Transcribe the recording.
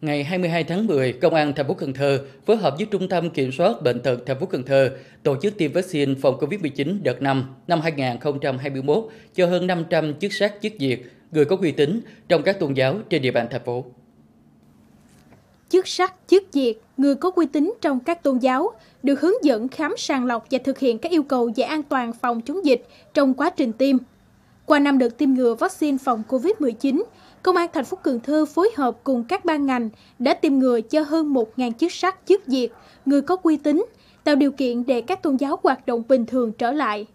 Ngày 22 tháng 10, Công an thành phố Cần Thơ phối hợp với Trung tâm Kiểm soát Bệnh tật thành phố Cần Thơ tổ chức tiêm vaccine phòng COVID-19 đợt 5 năm 2021 cho hơn 500 chức sắc chức việc, người có uy tín trong các tôn giáo trên địa bàn thành phố. Chức sắc, chức việc, người có uy tín trong các tôn giáo được hướng dẫn khám sàng lọc và thực hiện các yêu cầu về an toàn phòng chống dịch trong quá trình tiêm – qua năm đợt tiêm ngừa vaccine phòng COVID-19, Công an thành phố Cần Thơ phối hợp cùng các ban ngành đã tiêm ngừa cho hơn 1.000 chức sắc, chức diệt, người có uy tín, tạo điều kiện để các tôn giáo hoạt động bình thường trở lại.